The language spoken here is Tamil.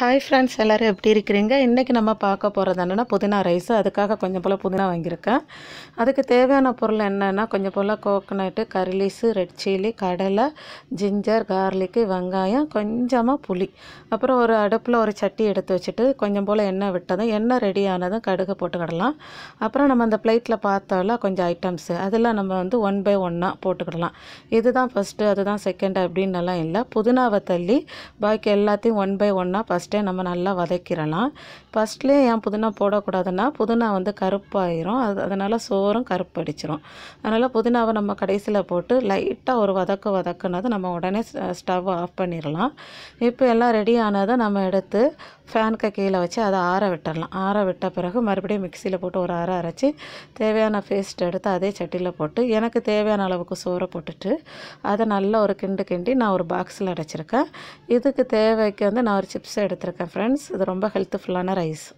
ஹாய் ஃப்ரெண்ட்ஸ் எல்லோரும் எப்படி இருக்கிறீங்க இன்றைக்கி நம்ம பார்க்க போகிறது என்னென்னா புதினா ரைஸ் அதுக்காக கொஞ்சம் போல் புதினா வாங்கியிருக்கேன் அதுக்கு தேவையான பொருள் என்னென்னா கொஞ்சம் போல் கோகனட்டு கரிலீஸு ரெட் சில்லி கடலை ஜிஞ்சர் கார்லிக்கு வெங்காயம் கொஞ்சமாக புளி அப்புறம் ஒரு அடுப்பில் ஒரு சட்டி எடுத்து வச்சுட்டு கொஞ்சம் போல் எண்ணெய் விட்டதும் எண்ணெய் ரெடி ஆனதும் கடுகு போட்டுக்கிடலாம் அப்புறம் நம்ம அந்த பிளேட்டில் பார்த்தால கொஞ்சம் ஐட்டம்ஸு அதில் நம்ம வந்து ஒன் பை ஒன்னாக போட்டுக்கிடலாம் இதுதான் ஃபஸ்ட்டு அதுதான் செகண்ட் எல்லாம் இல்லை புதினாவை தள்ளி பாக்கி எல்லாத்தையும் ஒன் பை ஒன்னாக ஃபஸ்ட் ஃபஸ்ட்டே நம்ம நல்லா வதக்கிடலாம் ஃபஸ்ட்லேயே ஏன் புதினா போடக்கூடாதுன்னா புதினா வந்து கருப்பாயிரும் அது அதனால் சோறும் கருப்படிச்சிரும் அதனால் புதினாவை நம்ம கடைசியில் போட்டு லைட்டாக ஒரு வதக்க வதக்குனது நம்ம உடனே ஸ்டவ் ஆஃப் பண்ணிடலாம் இப்போ எல்லாம் ரெடி ஆனதை நம்ம எடுத்து ஃபேனுக்கு கீழே வச்சு அதை ஆற விட்டுடலாம் ஆற விட்ட பிறகு மறுபடியும் மிக்சியில் போட்டு ஒரு ஆற அரைச்சி தேவையான பேஸ்ட் எடுத்து அதே சட்டியில் போட்டு எனக்கு தேவையான அளவுக்கு சோறை போட்டுட்டு அதை நல்லா ஒரு கிண்டு கிண்டி நான் ஒரு பாக்ஸில் அடைச்சிருக்கேன் இதுக்கு தேவைக்கு வந்து நான் ஒரு சிப்ஸ் எடுத்திருக்கேன் ஃப்ரெண்ட்ஸ் இது ரொம்ப ஹெல்த்ஃபுல்லான ரைஸ்